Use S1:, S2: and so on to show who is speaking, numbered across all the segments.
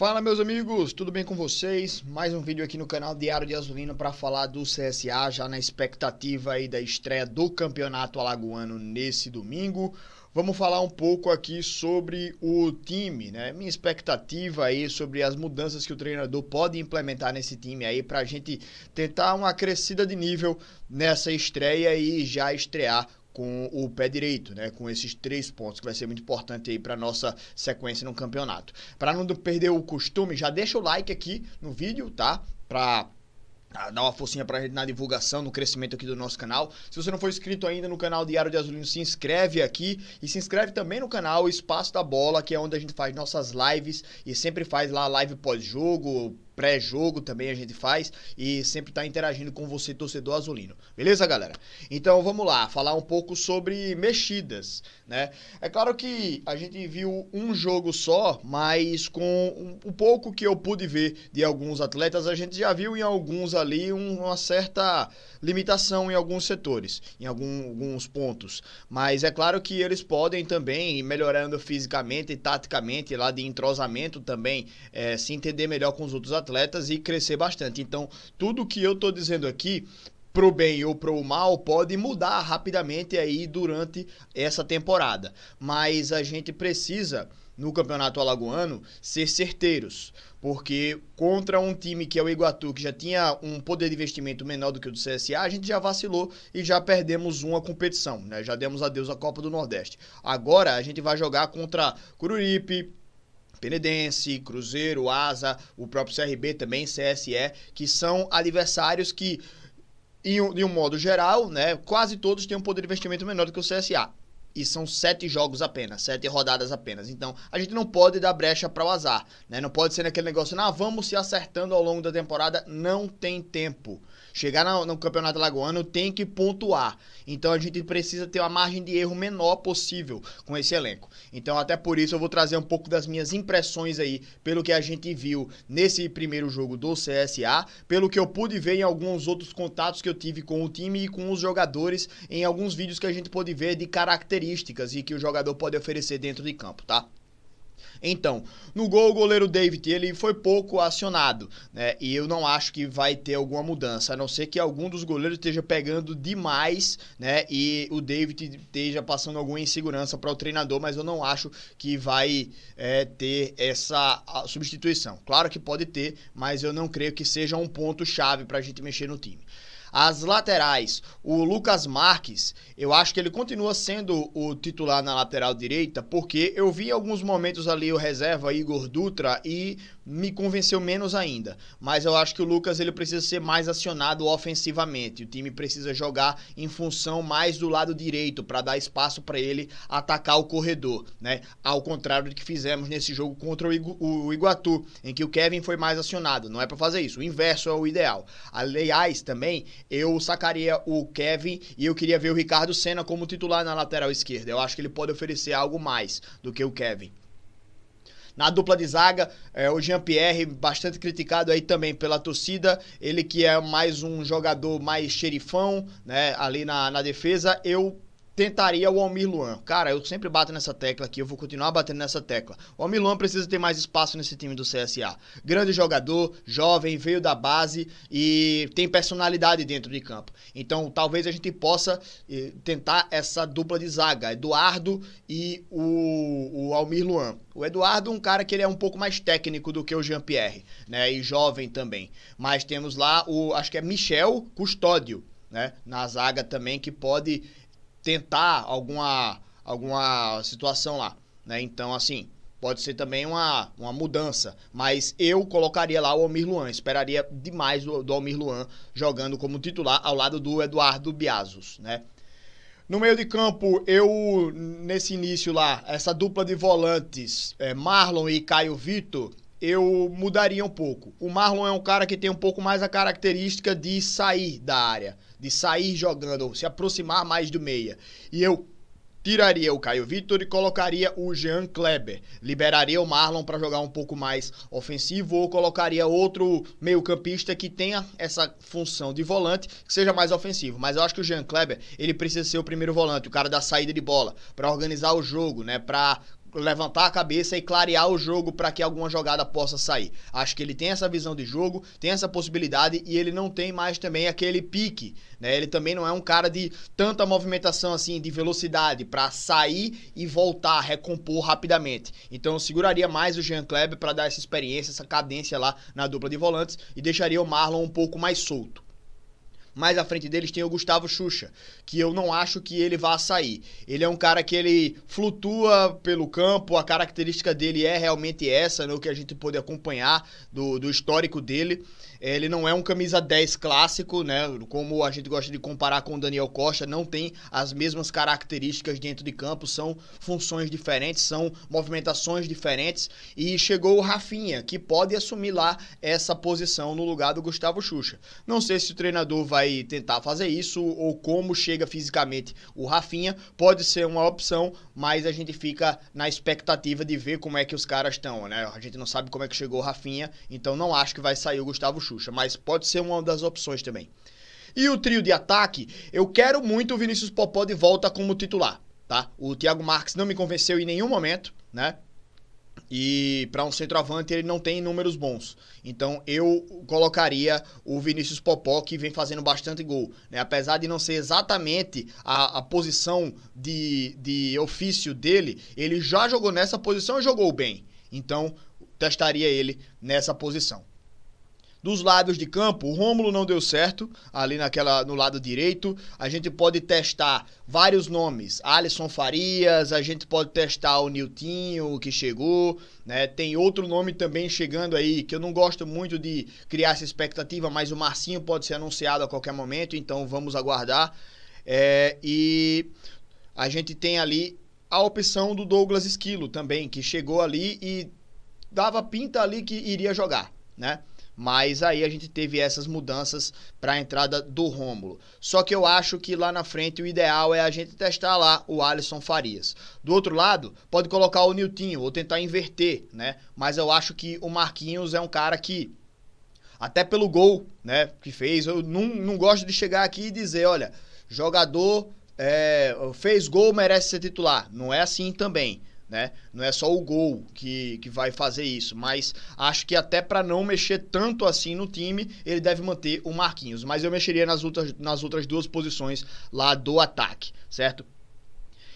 S1: Fala meus amigos, tudo bem com vocês? Mais um vídeo aqui no canal Diário de Azulino para falar do CSA, já na expectativa aí da estreia do Campeonato Alagoano nesse domingo. Vamos falar um pouco aqui sobre o time, né? Minha expectativa aí sobre as mudanças que o treinador pode implementar nesse time aí para a gente tentar uma crescida de nível nessa estreia e já estrear com o pé direito, né? Com esses três pontos que vai ser muito importante aí para nossa sequência no campeonato. Para não perder o costume, já deixa o like aqui no vídeo, tá? Para ah, dar uma forcinha pra gente na divulgação, no crescimento aqui do nosso canal. Se você não for inscrito ainda no canal Diário de Azulino, se inscreve aqui e se inscreve também no canal Espaço da Bola, que é onde a gente faz nossas lives e sempre faz lá live pós-jogo, pré-jogo também a gente faz e sempre tá interagindo com você, torcedor azulino. Beleza, galera? Então vamos lá, falar um pouco sobre mexidas, né? É claro que a gente viu um jogo só, mas com o um, pouco que eu pude ver de alguns atletas, a gente já viu em alguns ali uma certa limitação em alguns setores, em algum, alguns pontos. Mas é claro que eles podem também, melhorando fisicamente e taticamente, lá de entrosamento também, é, se entender melhor com os outros atletas atletas e crescer bastante. Então, tudo que eu estou dizendo aqui pro bem ou pro mal pode mudar rapidamente aí durante essa temporada. Mas a gente precisa no Campeonato Alagoano ser certeiros, porque contra um time que é o Iguatu, que já tinha um poder de investimento menor do que o do CSA, a gente já vacilou e já perdemos uma competição, né? Já demos adeus à Copa do Nordeste. Agora a gente vai jogar contra Cururipe, Penedense, Cruzeiro, Asa, o próprio CRB também, CSE, que são adversários que, em um, de um modo geral, né, quase todos têm um poder de investimento menor do que o CSA. E são sete jogos apenas, sete rodadas apenas. Então, a gente não pode dar brecha para o azar. Né? Não pode ser naquele negócio, ah, vamos se acertando ao longo da temporada. Não tem tempo. Chegar no, no campeonato lagoano tem que pontuar. Então a gente precisa ter uma margem de erro menor possível com esse elenco. Então até por isso eu vou trazer um pouco das minhas impressões aí pelo que a gente viu nesse primeiro jogo do CSA, pelo que eu pude ver em alguns outros contatos que eu tive com o time e com os jogadores, em alguns vídeos que a gente pôde ver de características e que o jogador pode oferecer dentro de campo, tá? Então, no gol, o goleiro David ele foi pouco acionado, né? E eu não acho que vai ter alguma mudança, a não ser que algum dos goleiros esteja pegando demais, né? E o David esteja passando alguma insegurança para o treinador, mas eu não acho que vai é, ter essa substituição. Claro que pode ter, mas eu não creio que seja um ponto-chave para a gente mexer no time. As laterais, o Lucas Marques, eu acho que ele continua sendo o titular na lateral direita, porque eu vi em alguns momentos ali o reserva Igor Dutra e me convenceu menos ainda. Mas eu acho que o Lucas ele precisa ser mais acionado ofensivamente. O time precisa jogar em função mais do lado direito para dar espaço para ele atacar o corredor, né? Ao contrário do que fizemos nesse jogo contra o, Igu o Iguatu, em que o Kevin foi mais acionado. Não é para fazer isso. O inverso é o ideal. Aliás, também eu sacaria o Kevin e eu queria ver o Ricardo Senna como titular na lateral esquerda. Eu acho que ele pode oferecer algo mais do que o Kevin. Na dupla de zaga, é, o Jean-Pierre, bastante criticado aí também pela torcida. Ele que é mais um jogador mais xerifão, né? Ali na, na defesa. Eu tentaria o Almir Luan. Cara, eu sempre bato nessa tecla aqui, eu vou continuar batendo nessa tecla. O Almir Luan precisa ter mais espaço nesse time do CSA. Grande jogador, jovem, veio da base e tem personalidade dentro de campo. Então, talvez a gente possa eh, tentar essa dupla de zaga, Eduardo e o, o Almir Luan. O Eduardo é um cara que ele é um pouco mais técnico do que o Jean-Pierre, né? E jovem também. Mas temos lá o, acho que é Michel Custódio, né? Na zaga também, que pode tentar alguma, alguma situação lá. Né? Então, assim, pode ser também uma, uma mudança. Mas eu colocaria lá o Almir Luan. Esperaria demais do, do Almir Luan jogando como titular ao lado do Eduardo Biazos, né? No meio de campo, eu, nesse início lá, essa dupla de volantes, é, Marlon e Caio Vitor, eu mudaria um pouco. O Marlon é um cara que tem um pouco mais a característica de sair da área, de sair jogando, se aproximar mais do meia. E eu tiraria o Caio Vitor e colocaria o Jean Kleber. Liberaria o Marlon para jogar um pouco mais ofensivo ou colocaria outro meio-campista que tenha essa função de volante, que seja mais ofensivo. Mas eu acho que o Jean Kleber, ele precisa ser o primeiro volante, o cara da saída de bola, para organizar o jogo, né, para levantar a cabeça e clarear o jogo para que alguma jogada possa sair. Acho que ele tem essa visão de jogo, tem essa possibilidade e ele não tem mais também aquele pique, né? Ele também não é um cara de tanta movimentação assim, de velocidade para sair e voltar, recompor rapidamente. Então eu seguraria mais o Jean Kleber para dar essa experiência, essa cadência lá na dupla de volantes e deixaria o Marlon um pouco mais solto. Mais à frente deles tem o Gustavo Xuxa, que eu não acho que ele vá sair. Ele é um cara que ele flutua pelo campo, a característica dele é realmente essa, no né, que a gente pôde acompanhar do, do histórico dele. Ele não é um camisa 10 clássico, né? Como a gente gosta de comparar com o Daniel Costa, não tem as mesmas características dentro de campo, são funções diferentes, são movimentações diferentes. E chegou o Rafinha, que pode assumir lá essa posição no lugar do Gustavo Xuxa. Não sei se o treinador vai tentar fazer isso ou como chega fisicamente o Rafinha, pode ser uma opção, mas a gente fica na expectativa de ver como é que os caras estão, né? A gente não sabe como é que chegou o Rafinha, então não acho que vai sair o Gustavo Xuxa. Xuxa, mas pode ser uma das opções também. E o trio de ataque, eu quero muito o Vinícius Popó de volta como titular, tá? O Thiago Marques não me convenceu em nenhum momento, né? E para um centroavante ele não tem números bons. Então eu colocaria o Vinícius Popó, que vem fazendo bastante gol. Né? Apesar de não ser exatamente a, a posição de, de ofício dele, ele já jogou nessa posição e jogou bem. Então testaria ele nessa posição dos lados de campo, o Rômulo não deu certo, ali naquela no lado direito. A gente pode testar vários nomes. Alisson Farias, a gente pode testar o Niltinho, que chegou, né? Tem outro nome também chegando aí, que eu não gosto muito de criar essa expectativa, mas o Marcinho pode ser anunciado a qualquer momento, então vamos aguardar. É, e a gente tem ali a opção do Douglas Esquilo também, que chegou ali e dava pinta ali que iria jogar, né? Mas aí a gente teve essas mudanças para a entrada do Rômulo. Só que eu acho que lá na frente o ideal é a gente testar lá o Alisson Farias. Do outro lado, pode colocar o Niltinho ou tentar inverter, né? Mas eu acho que o Marquinhos é um cara que até pelo gol, né, que fez, eu não, não gosto de chegar aqui e dizer, olha, jogador é, fez gol, merece ser titular. Não é assim também né? Não é só o gol que, que vai fazer isso, mas acho que até para não mexer tanto assim no time, ele deve manter o Marquinhos. Mas eu mexeria nas outras, nas outras duas posições lá do ataque, certo?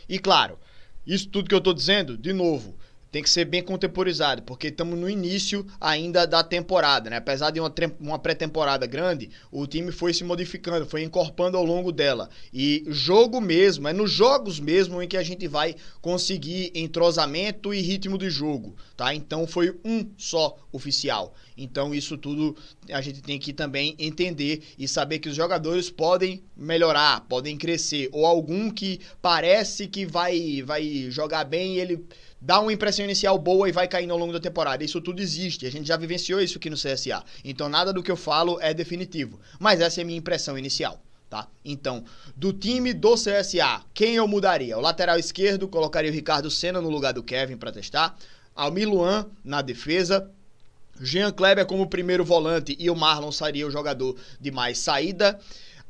S1: E claro, isso tudo que eu tô dizendo, de novo, tem que ser bem contemporizado, porque estamos no início ainda da temporada, né? Apesar de uma, uma pré-temporada grande, o time foi se modificando, foi encorpando ao longo dela. E jogo mesmo, é nos jogos mesmo em que a gente vai conseguir entrosamento e ritmo de jogo, tá? Então foi um só oficial. Então isso tudo a gente tem que também entender e saber que os jogadores podem melhorar, podem crescer, ou algum que parece que vai vai jogar bem, ele dá uma impressão inicial boa e vai caindo ao longo da temporada. Isso tudo existe, a gente já vivenciou isso aqui no CSA. Então nada do que eu falo é definitivo, mas essa é a minha impressão inicial. Tá? Então, do time do CSA, quem eu mudaria? O lateral esquerdo, colocaria o Ricardo Senna no lugar do Kevin para testar. Almir Luan na defesa. Jean Kleber como primeiro volante e o Marlon seria o jogador de mais saída.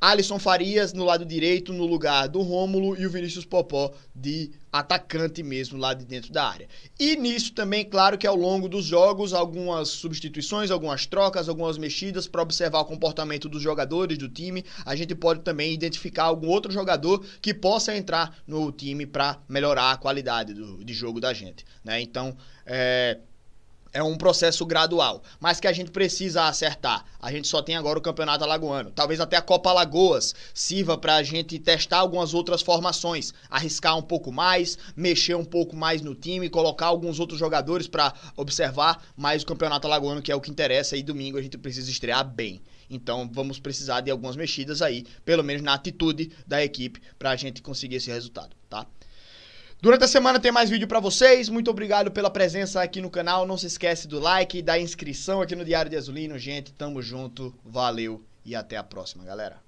S1: Alisson Farias no lado direito no lugar do Rômulo e o Vinícius Popó de atacante mesmo lá de dentro da área. E nisso também, claro que ao longo dos jogos, algumas substituições, algumas trocas, algumas mexidas para observar o comportamento dos jogadores do time, a gente pode também identificar algum outro jogador que possa entrar no time para melhorar a qualidade do, de jogo da gente. Né? Então, é, é um processo gradual, mas que a gente precisa acertar. A gente só tem agora o Campeonato Alagoano. Talvez até a Copa Alagoas sirva para a gente testar algumas outras formações, arriscar um pouco mais, mexer um pouco mais no time, colocar alguns outros jogadores para observar mais o Campeonato Alagoano, que é o que interessa, e domingo a gente precisa estrear bem. Então vamos precisar de algumas mexidas aí, pelo menos na atitude da equipe, para a gente conseguir esse resultado, tá? Durante a semana tem mais vídeo para vocês. Muito obrigado pela presença aqui no canal. Não se esquece do like e da inscrição aqui no Diário de Azulino. Gente, tamo junto. Valeu e até a próxima, galera.